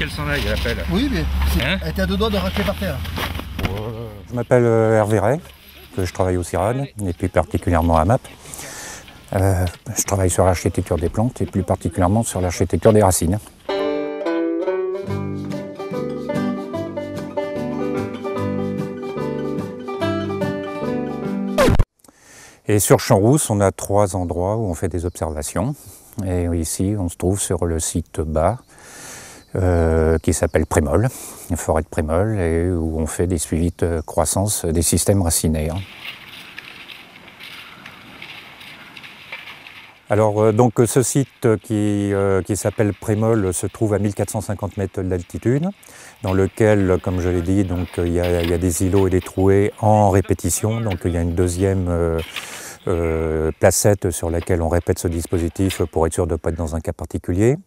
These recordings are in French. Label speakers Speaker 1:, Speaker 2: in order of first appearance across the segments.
Speaker 1: qu'elle s'en aille, appelle. Oui, mais hein
Speaker 2: elle était à deux doigts de racler par terre.
Speaker 1: Je m'appelle euh, Hervé Ray, je travaille au CIRAD, et plus particulièrement à MAP. Euh, je travaille sur l'architecture des plantes et plus particulièrement sur l'architecture des racines. Et sur Champs-Rousse, on a trois endroits où on fait des observations. Et ici, on se trouve sur le site bas, euh, qui s'appelle Prémol, forêt de Prémol, et où on fait des suivis de croissance des systèmes racinaires. Alors euh, donc ce site euh, qui, s'appelle Prémol se trouve à 1450 mètres d'altitude, dans lequel, comme je l'ai dit, donc il y, a, il y, a des îlots et des trouées en répétition, donc il y a une deuxième euh, placette sur laquelle on répète ce dispositif pour être sûr de ne pas être dans un cas particulier.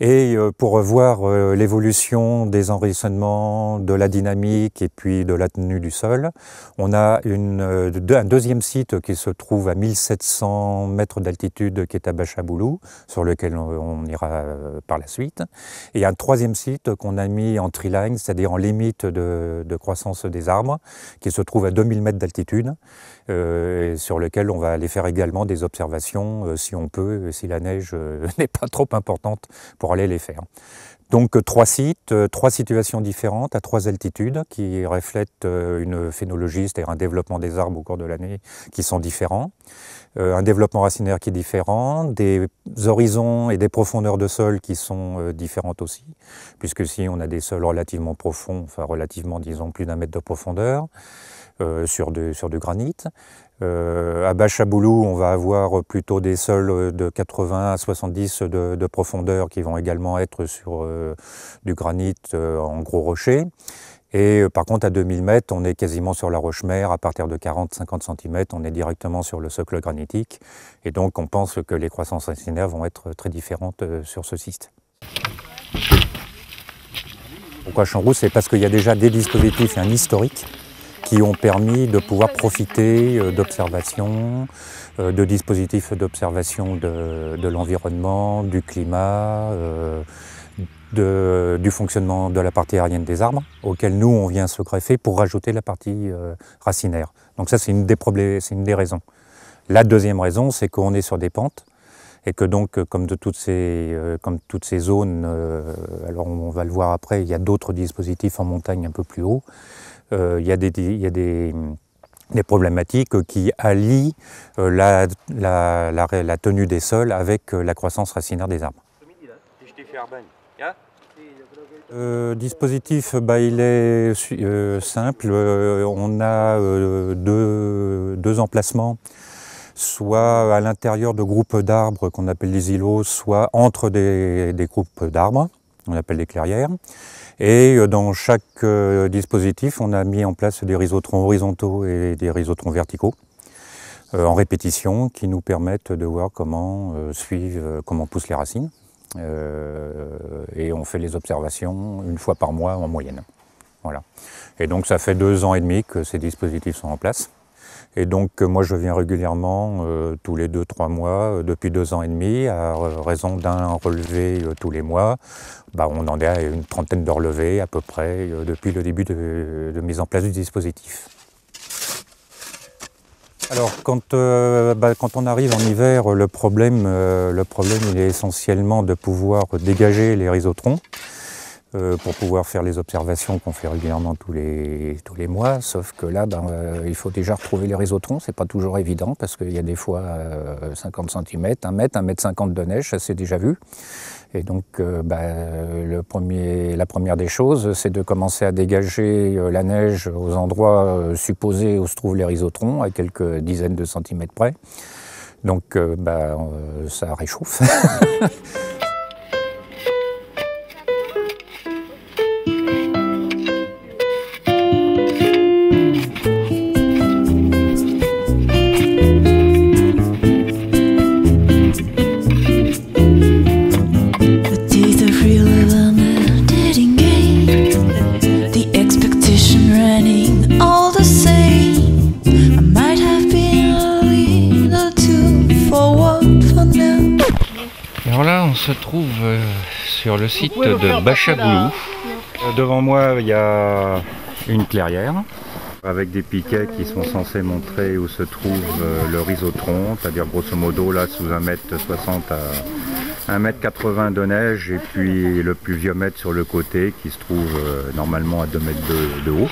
Speaker 1: Et euh, pour voir euh, l'évolution des enrichissements, de la dynamique et puis de la tenue du sol, on a un deuxième site qui se trouve à 1700 mètres d'altitude qui est à Bachaboulou, sur lequel on, ira par la suite. Et un troisième site qu'on a mis en triline, c'est-à-dire en limite de, de, croissance des arbres, qui se trouve à 2000 mètres d'altitude, sur lequel on va aller faire également des observations euh, si on peut, si la neige euh, n'est pas trop importante pour aller les faire. Donc euh, trois sites, trois situations différentes à trois altitudes qui reflètent une phénologie, c'est-à-dire un développement des arbres au cours de l'année qui sont différents, un développement racinaire qui est différent, des horizons et des profondeurs de sol qui sont différentes aussi, puisque si on a des sols relativement profonds, enfin relativement disons plus d'un mètre de profondeur, sur du granit, euh, à Bachaboulou, on va avoir plutôt des sols de 80 à 70 de, profondeur qui vont également être sur euh, du granit euh, en gros rocher. Et par contre, à 2000 mètres, on est quasiment sur la roche mère. À partir de 40-50 cm, on est directement sur le socle granitique. Et donc, on pense que les croissances incinères vont être très différentes sur ce site. Pourquoi Chamroux C'est parce qu'il y a déjà des dispositifs et un historique qui ont permis de pouvoir profiter euh, d'observations, euh, de dispositifs d'observation de, l'environnement, du climat, euh, du fonctionnement de la partie aérienne des arbres, auxquels nous, on vient se greffer pour rajouter la partie racinaire. Donc ça, c'est une, des c'est une des raisons. La deuxième raison, c'est qu'on est sur des pentes et que donc, comme, de toutes, ces, comme toutes ces zones, alors on va le voir après, il y a d'autres dispositifs en montagne un peu plus haut, euh, il y a des, problématiques qui allient euh, la, tenue des sols avec euh, la croissance racinaire des arbres. Le dispositif, bah, il est simple. on a deux, emplacements, soit à l'intérieur de groupes d'arbres qu'on appelle des îlots, soit entre des groupes d'arbres on appelle des clairières. Et euh, dans chaque euh, dispositif, on a mis en place des rhizotrons horizontaux et des rhizotrons verticaux euh, en répétition qui nous permettent de voir comment suivre, comment poussent les racines. et on fait les observations une fois par mois en moyenne. Voilà. Et donc ça fait deux ans et demi que ces dispositifs sont en place. Et donc euh, moi je viens régulièrement euh, tous les deux trois mois euh, depuis deux ans et demi à raison d'un relevé tous les mois. Bah, on en est à une trentaine de relevés à peu près depuis le début de, mise en place du dispositif. Alors quand, bah, on arrive en hiver, le problème, le problème il est essentiellement de pouvoir dégager les rhizotrons. Euh, pour pouvoir faire les observations qu'on fait régulièrement tous les, tous les mois, sauf que là, ben, euh, il faut déjà retrouver les ce c'est pas toujours évident, parce qu'il y a des fois 50 cm, 1 mètre, 1 mètre 50 de neige, ça c'est déjà vu. Et donc, euh, ben, le premier, la première des choses, c'est de commencer à dégager la neige aux endroits supposés où se trouvent les rhizotrons, à quelques dizaines de centimètres près. Donc, ben, ça réchauffe. sur le site de Bachaboulou. Euh, devant moi, il y a une clairière avec des piquets qui sont censés montrer où se trouve euh, le rhizotron, c'est-à-dire grosso modo là sous 1m60 à 1m80 de neige et puis le pluviomètre sur le côté qui se trouve euh, normalement à 2m de haut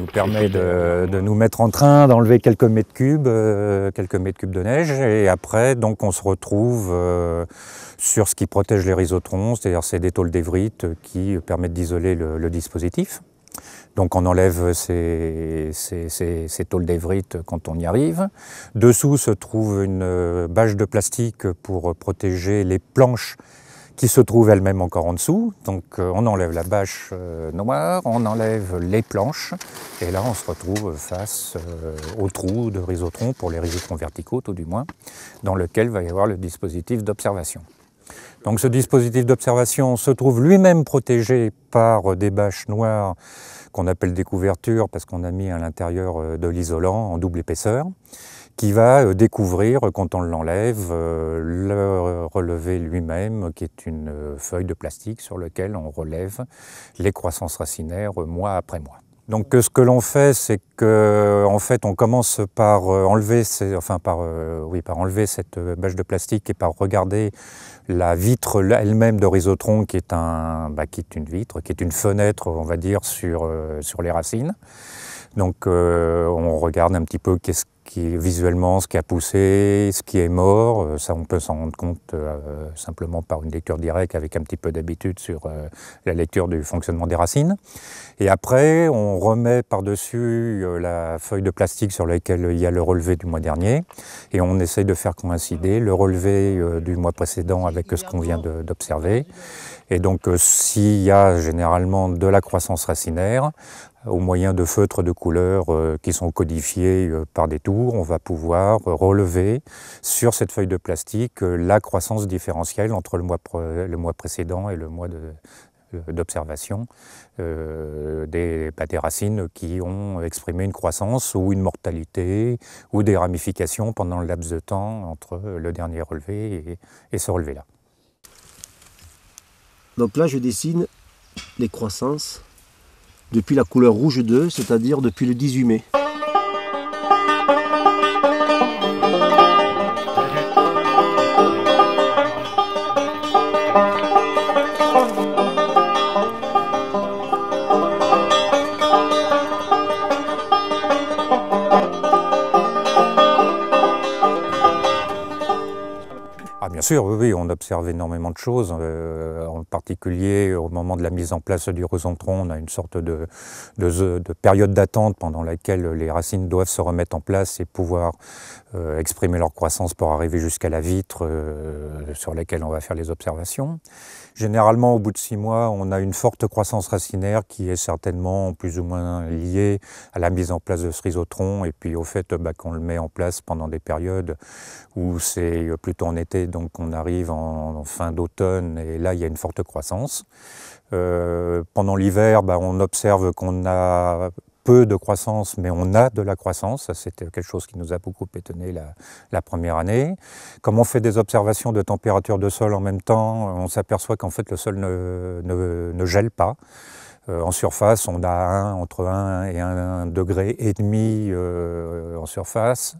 Speaker 1: nous permet de, de, nous mettre en train, d'enlever quelques mètres cubes, euh, quelques mètres cubes de neige, et après donc on se retrouve euh, sur ce qui protège les rhizotrons, c'est-à-dire c'est des tôles d'évrite qui permettent d'isoler le, dispositif. Donc on enlève ces, ces, ces, ces tôles d'évrite quand on y arrive. Dessous se trouve une euh, bâche de plastique pour protéger les planches qui se trouve elle-même encore en dessous. Donc euh, on enlève la bâche euh, noire, on enlève les planches, et là on se retrouve face euh, au trou de rhizotron, pour les rhizotrons verticaux tout du moins, dans lequel va y avoir le dispositif d'observation. Donc ce dispositif d'observation se trouve lui-même protégé par des bâches noires qu'on appelle des couvertures parce qu'on a mis à l'intérieur de l'isolant en double épaisseur qui va euh, découvrir, euh, quand on l'enlève, euh, le relevé lui-même, qui est une feuille de plastique sur laquelle on relève les croissances racinaires mois après mois. Donc ce que l'on fait, c'est qu'en en fait on commence par enlever, enfin par oui, par enlever cette bâche de plastique et par regarder la vitre elle-même rhizotron, qui est un, bah, qui est une vitre, qui est une fenêtre, on va dire sur sur les racines. Donc on regarde un petit peu qu'est-ce visuellement, ce qui a poussé, ce qui est mort, euh, ça on peut s'en rendre compte euh, simplement par une lecture directe avec un petit peu d'habitude sur euh, la lecture du fonctionnement des racines. Et après, on remet par-dessus la feuille de plastique sur laquelle il y a le relevé du mois dernier et on essaye de faire coïncider le relevé du mois précédent avec ce qu'on vient d'observer. Et donc, s'il y a généralement de la croissance racinaire, au moyen de feutres de couleurs euh, qui sont codifiés euh, par des tours, on va pouvoir euh, relever sur cette feuille de plastique la croissance différentielle entre le mois, le mois précédent et le mois d'observation des, racines qui ont exprimé une croissance ou une mortalité ou des ramifications pendant le laps de temps entre le dernier relevé et, et ce relevé-là.
Speaker 2: Donc là, je dessine les croissances depuis la couleur rouge 2, c'est-à-dire depuis le 18 mai.
Speaker 1: oui, on observe énormément de choses. Euh, en particulier, au moment de la mise en place du rosentron, on a une sorte de, période d'attente pendant laquelle les racines doivent se remettre en place et pouvoir euh, exprimer leur croissance pour arriver jusqu'à la vitre euh, sur laquelle on va faire les observations. Généralement, au bout de six mois, on a une forte croissance racinaire qui est certainement plus ou moins liée à la mise en place de ce rhizotron et puis au fait bah, qu'on le met en place pendant des périodes où c'est plutôt en été, donc on arrive en, fin d'automne et là il y a une forte croissance. Euh, pendant l'hiver, bah, on observe qu'on a peu de croissance, mais on a de la croissance. c'était quelque chose qui nous a beaucoup étonné la, première année. Comme on fait des observations de température de sol en même temps, on s'aperçoit qu'en fait le sol ne gèle pas. Euh, en surface, on a entre 1 et 1,5 degré et demi euh, en surface.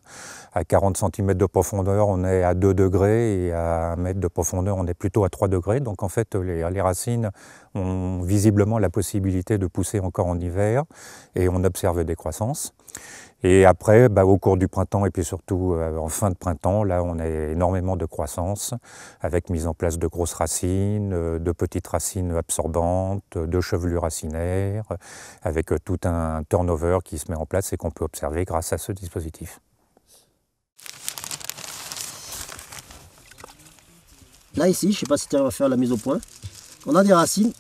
Speaker 1: À 40 cm de profondeur, on est à 2 degrés et à 1 mètre de profondeur, on est plutôt à 3 degrés. Donc en fait, les, les racines ont visiblement la possibilité de pousser encore en hiver et on observe des croissances. Et après, bah, au cours du printemps et puis surtout euh, en fin de printemps, là, on a énormément de croissance avec mise en place de grosses racines, euh, de petites racines absorbantes, de chevelures racinaires, avec euh, tout un turnover qui se met en place et qu'on peut observer grâce à ce dispositif.
Speaker 2: Là, ici, je ne sais pas si tu vas faire la mise au point, on a des racines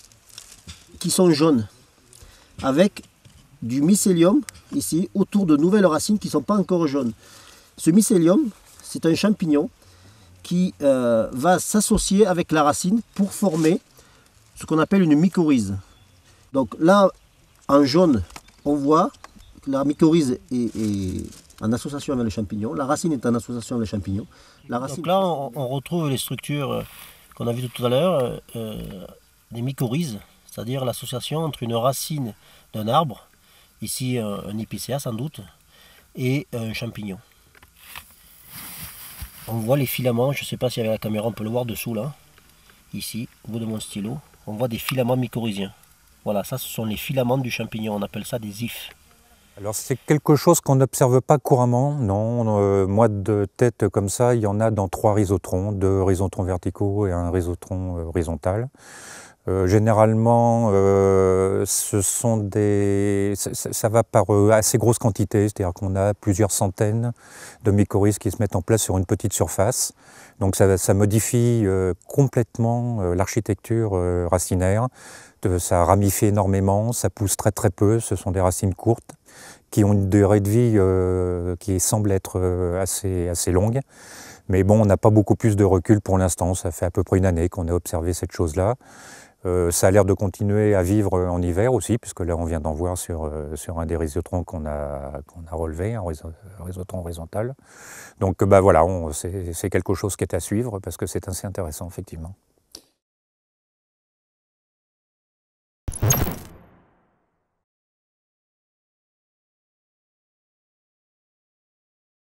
Speaker 2: qui sont jaunes avec du mycélium, ici, autour de nouvelles racines qui ne sont pas encore jaunes. Ce mycélium, c'est un champignon qui euh, va s'associer avec la racine pour former ce qu'on appelle une mycorhize. Donc là, en jaune, on voit que la mycorhize est, en association avec le champignon, la racine est en association avec le champignon. Donc là, on, retrouve les structures euh, qu'on a vues tout à l'heure, euh, des mycorhizes, c'est-à-dire l'association entre une racine d'un arbre Ici, un épicéa sans doute et un champignon. On voit les filaments, je ne sais pas si avec la caméra on peut le voir dessous là, ici, au bout de mon stylo, on voit des filaments mycorhiziens. Voilà, ça ce sont les filaments du champignon, on appelle ça des ifs. Alors c'est
Speaker 1: quelque chose qu'on n'observe pas couramment, non. Euh, moi de tête comme ça, il y en a dans trois rhizotrons, deux rhizotrons verticaux et un rhizotron euh, horizontal. Euh, généralement, euh, ce sont des, ça, va par euh, assez grosse quantité, c'est-à-dire qu'on a plusieurs centaines de mycorhizes qui se mettent en place sur une petite surface. Donc ça, ça modifie complètement l'architecture racinaire. ça ramifie énormément, ça pousse très très peu. Ce sont des racines courtes qui ont une durée de vie qui semble être assez assez longue. Mais bon, on n'a pas beaucoup plus de recul pour l'instant. Ça fait à peu près une année qu'on a observé cette chose-là. Euh, ça a l'air de continuer à vivre en hiver aussi, puisque là on vient d'en voir sur, euh, un des réseautrons qu'on a, qu'on a relevé, un réseautron horizontal. Donc euh, bah, voilà, c'est quelque chose qui est à suivre parce que c'est assez intéressant effectivement.